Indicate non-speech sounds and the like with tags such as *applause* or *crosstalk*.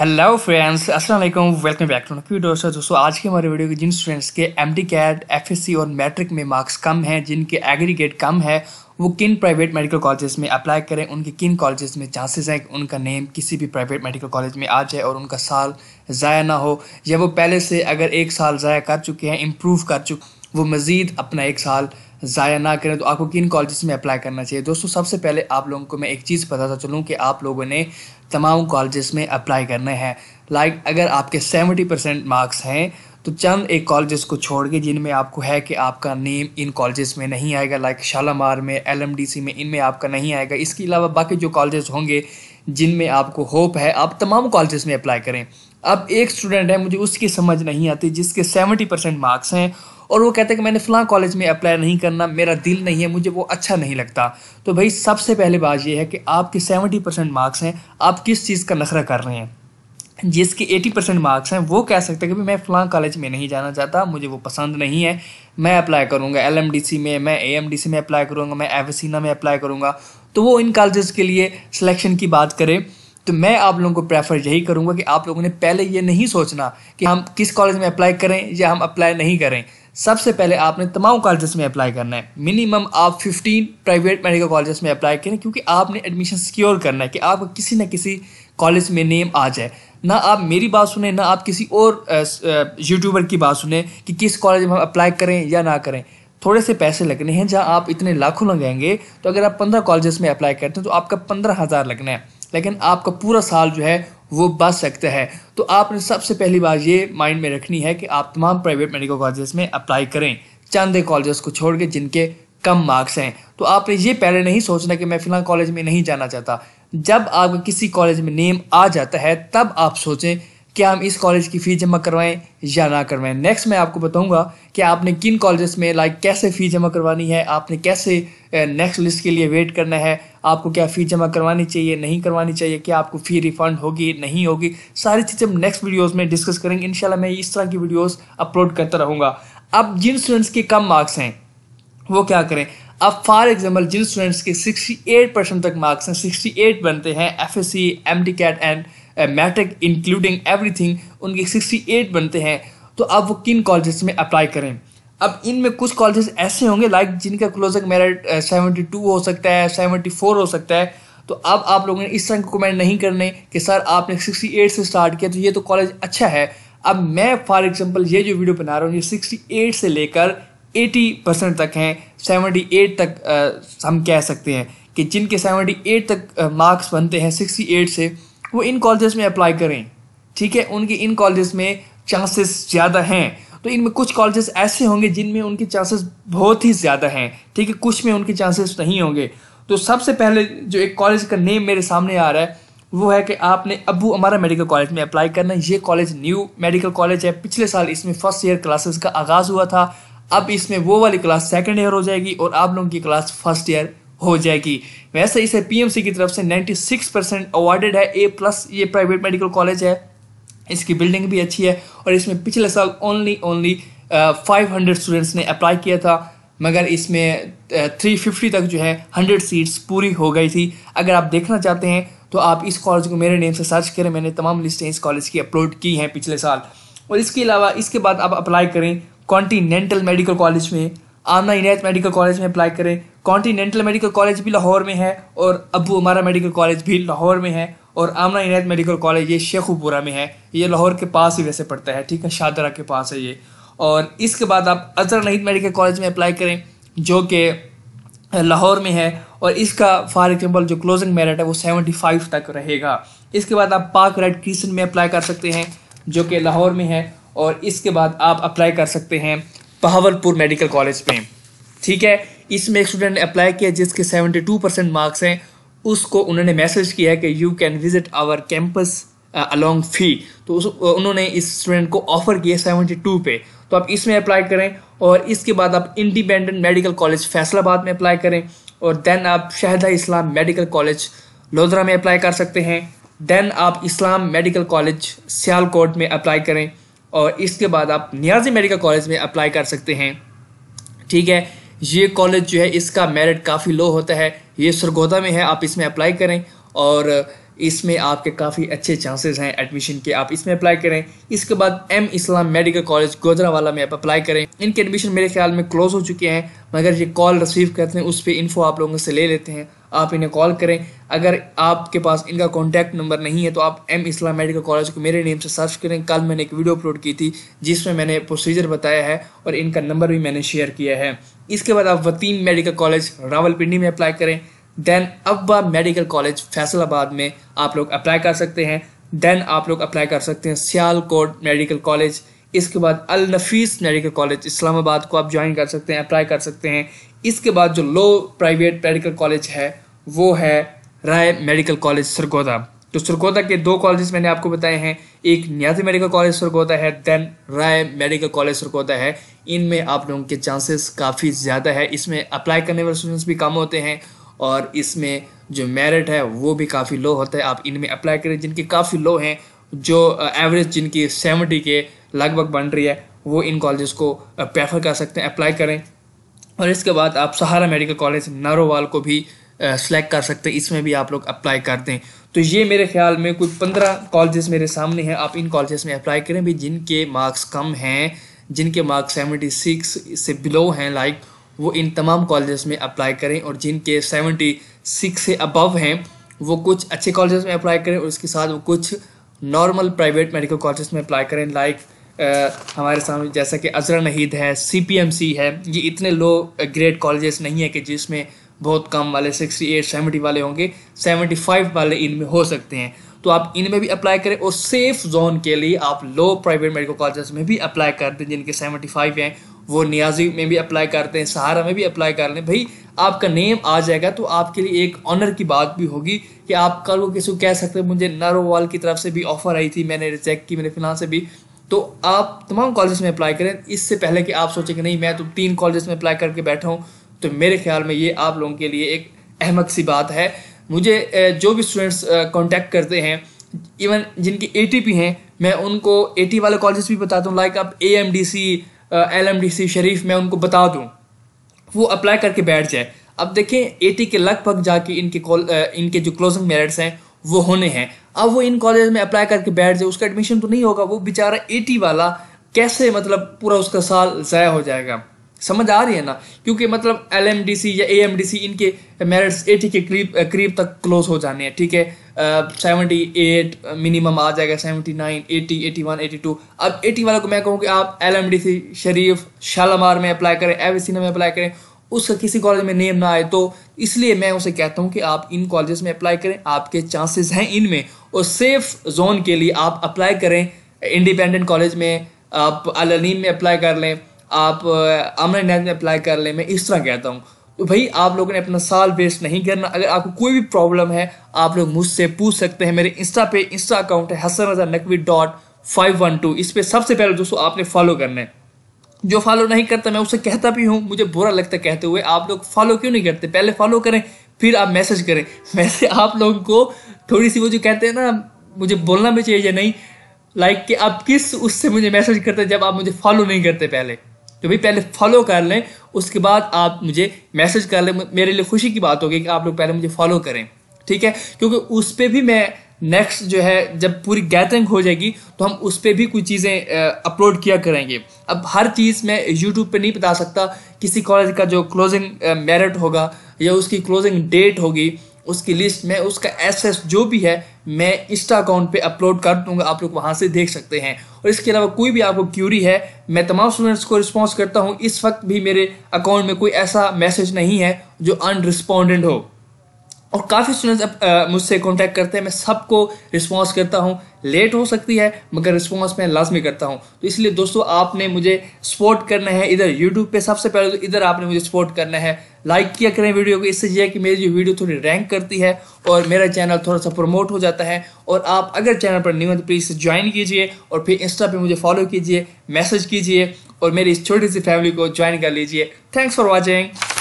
hello friends अस्सलाम वालेकुम welcome back to Naqvi दोस्तों दोस्तों आज के हमारे वीडियो के जिन स्टूडेंट्स के M D CAT F S C और मैट्रिक में मार्क्स कम हैं जिनके एग्रीगेट कम है वो किन प्राइवेट मेडिकल कॉलेजेस में अप्लाई करें उनके किन कॉलेजेस में चांसेस हैं कि उनका नेम किसी भी प्राइवेट मेडिकल कॉलेज में आ जाए और उनका साल ज़ाया ना हो या वो पहले से अगर एक साल ज़ाया कर चुके हैं इम्प्रूव कर चुके वो मज़ीद अपना एक साल ज़ाया ना करें तो आपको किन कॉलेजेस में अप्लाई करना चाहिए दोस्तों सबसे पहले आप लोगों को मैं एक चीज़ बताता चलूँ कि आप लोगों ने तमाम कॉलेजेस में अप्लाई करने हैं लाइक अगर आपके सेवेंटी परसेंट मार्क्स हैं तो चंद एक कॉलेजेस को छोड़ के जिनमें आपको है कि आपका नेम इन कॉलेजेस में नहीं आएगा लाइक शालामार में सी में इनमें आपका नहीं आएगा इसके अलावा बाकी जो कॉलेजेस होंगे जिनमें आपको होप है आप तमाम कॉलेजेस में अप्लाई करें अब एक स्टूडेंट है मुझे उसकी समझ नहीं आती जिसके सेवेंटी परसेंट मार्क्स हैं और वो कहते हैं कि मैंने फ़लाँ कॉलेज में अप्लाई नहीं करना मेरा दिल नहीं है मुझे वो अच्छा नहीं लगता तो भाई सबसे पहले बात यह है कि आपके सेवेंटी परसेंट मार्क्स हैं आप किस चीज़ का नखरा कर रहे हैं जिसके 80 परसेंट मार्क्स हैं वो कह सकते हैं कि मैं फ़लाँ कॉलेज में नहीं जाना चाहता मुझे वो पसंद नहीं है मैं अप्लाई करूँगा एल में मैं ए में अप्लाई करूँगा मैं एफ में अप्लाई करूँगा तो वो इन कॉलेज के लिए सिलेक्शन की बात करें तो मैं आप लोगों को प्रेफर यही करूँगा कि आप लोगों ने पहले ये नहीं सोचना कि हम किस कॉलेज में अप्लाई करें या हम अप्लाई नहीं करें सबसे पहले आपने तमाम कॉलेजेस में अप्लाई करना है मिनिमम आप 15 प्राइवेट मेडिकल कॉलेजेस में अप्लाई करें क्योंकि आपने एडमिशन सिक्योर करना है कि आपका किसी न किसी कॉलेज में नेम आ जाए ना आप मेरी बात सुने ना आप किसी और यूट्यूबर की बात सुने कि किस कॉलेज में हम अप्लाई करें या ना करें थोड़े से पैसे लगने हैं जहाँ आप इतने लाखों लगेंगे तो अगर आप पंद्रह कॉलेजेस में अप्लाई करते हैं तो आपका पंद्रह हज़ार लगना है लेकिन आपका पूरा साल जो है वो बच सकते हैं तो आपने सबसे पहली बात ये माइंड में रखनी है कि आप तमाम प्राइवेट मेडिकल कॉलेजेस में अप्लाई करें चंद कॉलेजेस को छोड़ के जिनके कम मार्क्स हैं तो आपने ये पहले नहीं सोचना कि मैं फ़िलहाल कॉलेज में नहीं जाना चाहता जब आपका किसी कॉलेज में नेम आ जाता है तब आप सोचें क्या हम इस कॉलेज की फ़ी जमा करवाएं या ना करवाएं नेक्स्ट मैं आपको बताऊंगा कि आपने किन कॉलेजेस में लाइक कैसे फ़ी जमा करवानी है आपने कैसे नेक्स्ट लिस्ट के लिए वेट करना है आपको क्या फ़ी जमा करवानी चाहिए नहीं करवानी चाहिए क्या आपको फ़ी रिफंड होगी नहीं होगी सारी चीज़ें हम नेक्स्ट वीडियोज़ में डिस्कस करेंगे इन मैं इस तरह की वीडियोज़ अपलोड करता रहूँगा अब जिन स्टूडेंट्स के कम मार्क्स हैं वो क्या करें अब फॉर एग्जाम्पल जिन स्टूडेंट्स के सिक्सटी परसेंट तक मार्क्स हैं सिक्सटी बनते हैं F S C M D CAT and matric including everything उनके 68 बनते हैं तो अब वो किन कॉलेजेस में अप्लाई करें अब इनमें कुछ कॉलेजेस ऐसे होंगे लाइक जिनका क्लोजिंग मेरिट सेवेंटी टू हो सकता है सेवेंटी फोर हो सकता है तो अब आप लोगों ने इस तरह के कमेंट नहीं करने कि सर आपने सिक्सटी एट से स्टार्ट किया तो ये तो कॉलेज अच्छा है अब मैं फॉर एग्जाम्पल ये जो वीडियो बना रहा हूँ ये सिक्सटी एट से लेकर एटी परसेंट तक हैं सेवेंटी एट तक आ, हम कह सकते हैं कि जिनके सेवेंटी एट तक मार्क्स बनते हैं सिक्सटी एट से वो इन कॉलेजेस में अप्लाई करें ठीक है उनके इन कॉलेजेस में चांसेस ज़्यादा हैं तो इनमें कुछ कॉलेजेस ऐसे होंगे जिनमें उनके चांसेस बहुत ही ज़्यादा हैं ठीक है कुछ में उनके चांसेस नहीं होंगे तो सबसे पहले जो एक कॉलेज का नेम मेरे सामने आ रहा है वो है कि आपने अबू अमारा मेडिकल कॉलेज में अप्लाई करना ये कॉलेज न्यू मेडिकल कॉलेज है पिछले साल इसमें फर्स्ट ईयर क्लासेस का आगाज़ हुआ था अब इसमें वो वाली क्लास सेकेंड ईयर हो जाएगी और आप लोगों की क्लास फर्स्ट ईयर हो जाएगी वैसे इसे पीएमसी की तरफ से 96 परसेंट अवार्डेड है ए प्लस ये प्राइवेट मेडिकल कॉलेज है इसकी बिल्डिंग भी अच्छी है और इसमें पिछले साल only only five hundred students ने अप्लाई किया था मगर इसमें थ्री फिफ्टी तक जो है हंड्रेड सीट्स पूरी हो गई थी अगर आप देखना चाहते हैं तो आप इस कॉलेज को मेरे नेम से सर्च करें मैंने तमाम लिस्टें इस कॉलेज की अपलोड की हैं पिछले साल और इसके अलावा इसके बाद आप अप्लाई करें कॉन्टीनेंटल मेडिकल कॉलेज में आमना इनायत मेडिकल कॉलेज में अप्लाई करें कॉन्टीनेंटल मेडिकल कॉलेज भी लाहौर में है और अबू अमारा मेडिकल कॉलेज भी लाहौर में है और आमना इनायत मेडिकल कॉलेज ये शेखुपुरा में है ये लाहौर के पास ही वैसे पड़ता है ठीक है शाहदरा के पास है ये और इसके बाद आप अजहर नहीद मेडिकल कॉलेज में अप्लाई करें जो कि लाहौर में है और इसका फॉर एग्जाम्पल जो क्लोजिंग मेरिट है वो सेवेंटी फाइव तक रहेगा इसके बाद आप पार्क रेड क्रीसन में अप्लाई कर सकते हैं जो कि लाहौर में है और इसके बाद आप अप्लाई कर सकते हैं बहावलपुर मेडिकल कॉलेज में ठीक है इसमें एक स्टूडेंट ने अप्लाई किया जिसके 72 परसेंट मार्क्स हैं उसको उन्होंने मैसेज किया है कि you can visit our campus along fee तो उस uh, उन्होंने इस स्टूडेंट को ऑफ़र किया सेवेंटी टू पे तो आप इसमें अप्लाई करें और इसके बाद आप इंडिपेंडेंट मेडिकल कॉलेज फैसलाबाद में अप्लाई करें और देन आप शाहदा इस्लाम मेडिकल कॉलेज लोधरा में अप्लाई कर सकते हैं देन आप इस्लाम मेडिकल कॉलेज सियालकोट में अप्लाई करें और इसके बाद आप नियाजी मेडिकल कॉलेज में अप्लाई कर सकते हैं ठीक है ये कॉलेज जो है इसका मेरिट काफ़ी लो होता है ये सरगोदा में है आप इसमें अप्लाई करें और इसमें आपके काफ़ी अच्छे चांसेस हैं एडमिशन के आप इसमें अप्लाई करें इसके बाद M Islam medical college Godrawala में आप अप्लाई करें इनके एडमिशन मेरे ख्याल में क्लोज़ हो चुके हैं मगर ये कॉल रिसीव करते हैं उस पर इन्फो आप लोगों से ले लेते हैं आप इन्हें कॉल करें अगर आपके पास इनका कॉन्टैक्ट नंबर नहीं है तो आप एम इस्लाम मेडिकल कॉलेज को मेरे नेम से सर्च करें कल मैंने एक वीडियो अपलोड की थी जिसमें मैंने प्रोसीजर बताया है और इनका नंबर भी मैंने शेयर किया है इसके बाद आप वतीम मेडिकल कॉलेज रावलपिंडी में अप्लाई करें देन अब्बा मेडिकल कॉलेज फैसलाबाद में आप लोग अप्लाई कर सकते हैं देन आप लोग अप्लाई कर सकते हैं सियालकोट मेडिकल कॉलेज इसके बाद अल नफीस मेडिकल कॉलेज इस्लामाबाद को आप ज्वाइन कर सकते हैं अप्लाई कर सकते हैं इसके बाद जो लो प्राइवेट मेडिकल कॉलेज है वो है राय मेडिकल कॉलेज सरगोदा तो सरगोदा के दो कॉलेजेस मैंने आपको बताए हैं एक न्याजी मेडिकल कॉलेज सरगोदा है then Rai medical college Sargodha है इनमें आप लोगों के चांसेस काफ़ी ज़्यादा है इसमें अप्लाई करने वाले स्टूडेंट्स भी कम होते हैं और इसमें जो मेरिट है वो भी काफ़ी लो होता है आप इनमें अप्लाई करें जिनके काफ़ी लो हैं जो एवरेज जिनकी सेवेंटी के लगभग बन रही है वो इन कॉलेज को प्रेफर कर सकते हैं अप्लाई करें और इसके बाद आप सहारा मेडिकल कॉलेज नारोवाल को भी सेलेक्ट कर सकते हैं इसमें भी आप लोग अप्लाई करते हैं तो ये मेरे ख्याल में कुछ पंद्रह कॉलेजेस मेरे सामने हैं आप इन कॉलेजेस में अप्लाई करें भी जिनके मार्क्स कम हैं जिनके मार्क्स सेवेंटी सिक्स से बिलो हैं लाइक वो इन तमाम कॉलेजेस में अप्लाई करें और जिनके सेवेंटी सिक्स से अबव हैं वो कुछ अच्छे कॉलेजेस में अप्लाई करें और उसके साथ वो कुछ नॉर्मल प्राइवेट मेडिकल कॉलेजेस में अप्लाई करें लाइक हमारे सामने जैसा कि अजरा नहीद है सी है ये इतने लो ग्रेड कॉलेजेस नहीं है कि जिसमें बहुत कम वाले सिक्सटी एट सेवेंटी वाले होंगे सेवेंटी फाइव वाले इनमें हो सकते हैं तो आप इनमें भी अप्लाई करें और सेफ जोन के लिए आप लो प्राइवेट मेडिकल कॉलेज में भी अप्लाई कर दें जिनके सेवेंटी फाइव हैं वो नियाजी में भी अप्लाई करते हैं सहारा में भी अप्लाई कर लें भाई आपका नेम आ जाएगा तो आपके लिए एक ऑनर की बात भी होगी कि आप कल को किसी को कह सकते मुझे नरोवाल की तरफ से भी ऑफर आई थी मैंने चेक की मैंने फिलहाल से भी तो आप तमाम कॉलेज में अप्लाई करें इससे पहले कि आप सोचें कि नहीं मैं तो तीन कॉलेज में अप्लाई करके बैठा हूँ तो मेरे ख्याल में ये आप लोगों के लिए एक अहमक सी बात है मुझे जो भी स्टूडेंट्स कॉन्टैक्ट करते हैं इवन जिनकी ए हैं मैं उनको ए वाले कॉलेज भी बताता हूँ लाइक आप A M D C L M D C Sharif मैं उनको बता दूँ वो अप्लाई करके बैठ जाए अब देखें ए के लगभग जाके इनके कॉल इनके जो क्लोजिंग मेरिट्स हैं वो होने हैं अब वो इन कॉलेज में अप्लाई करके बैठ जाए उसका एडमिशन तो नहीं होगा वो बेचारा ए वाला कैसे मतलब पूरा उसका साल ज़ाया हो जाएगा समझ आ रही है ना क्योंकि मतलब एल या ए इनके मेरिट्स एटी के करीब करीब तक क्लोज हो जाने हैं ठीक है सेवेंटी एट मिनिमम आ जाएगा seventy nine eighty eighty one eighty two अब एटी वालों को मैं कहूँ कि आप एल शरीफ शालामार में अप्लाई करें एवसीना में अप्लाई करें उसका किसी कॉलेज में नेम ना आए तो इसलिए मैं उसे कहता हूँ कि आप इन कॉलेजेस में अप्लाई करें आपके चांसेस हैं इनमें और सेफ जोन के लिए आप अप्लाई करें इंडिपेंडेंट कॉलेज में आप अलनीम में अप्लाई कर लें आप आमने नैब में अप्लाई कर ले मैं इस तरह कहता हूँ तो भाई आप लोगों ने अपना साल वेस्ट नहीं करना अगर आपको कोई भी प्रॉब्लम है आप लोग मुझसे पूछ सकते हैं मेरे इंस्टा पे इंस्टा अकाउंट है Hasan Raza Naqvi dot five one two इस पर सबसे पहले दोस्तों आपने फॉलो करना है जो फॉलो नहीं करता मैं उसे कहता भी हूँ मुझे बुरा लगता है कहते हुए आप लोग फॉलो क्यों नहीं करते पहले फॉलो करें फिर आप मैसेज करें *laughs* वैसे आप लोगों को थोड़ी सी वो जो कहते हैं ना मुझे बोलना भी चाहिए या नहीं लाइक कि आप किस उससे मुझे मैसेज करते जब आप मुझे फॉलो नहीं करते पहले तो भाई पहले फॉलो कर लें उसके बाद आप मुझे मैसेज कर लें मेरे लिए खुशी की बात होगी कि आप लोग पहले मुझे फॉलो करें ठीक है क्योंकि उस पर भी मैं नेक्स्ट जो है जब पूरी गैदरिंग हो जाएगी तो हम उस पर भी कुछ चीज़ें अपलोड किया करेंगे अब हर चीज़ मैं यूट्यूब पे नहीं बता सकता किसी कॉलेज का जो क्लोजिंग मेरिट होगा या उसकी क्लोजिंग डेट होगी उसकी लिस्ट में उसका एसेस जो भी है मैं इंस्टा अकाउंट पे अपलोड कर दूंगा आप लोग वहाँ से देख सकते हैं और इसके अलावा कोई भी आपको क्यूरी है मैं तमाम स्टूडेंट्स को रिस्पॉन्स करता हूँ इस वक्त भी मेरे अकाउंट में कोई ऐसा मैसेज नहीं है जो अनरिस्पॉन्डेंट हो और काफ़ी स्टूडेंट्स मुझसे कांटेक्ट करते हैं मैं सबको रिस्पांस करता हूँ लेट हो सकती है मगर रिस्पांस मैं लाजमी करता हूँ तो इसलिए दोस्तों आपने मुझे सपोर्ट करना है इधर यूट्यूब पे सबसे पहले तो इधर आपने मुझे सपोर्ट करना है लाइक किया करें वीडियो को इससे यह है कि मेरी जो वीडियो थोड़ी रैंक करती है और मेरा चैनल थोड़ा सा प्रमोट हो जाता है और आप अगर चैनल पर न्यू तो प्लीज़ ज्वाइन कीजिए और फिर इंस्टा पर मुझे फॉलो कीजिए मैसेज कीजिए और मेरी इस छोटी सी फैमिली को ज्वाइन कर लीजिए थैंक्स फॉर वॉचिंग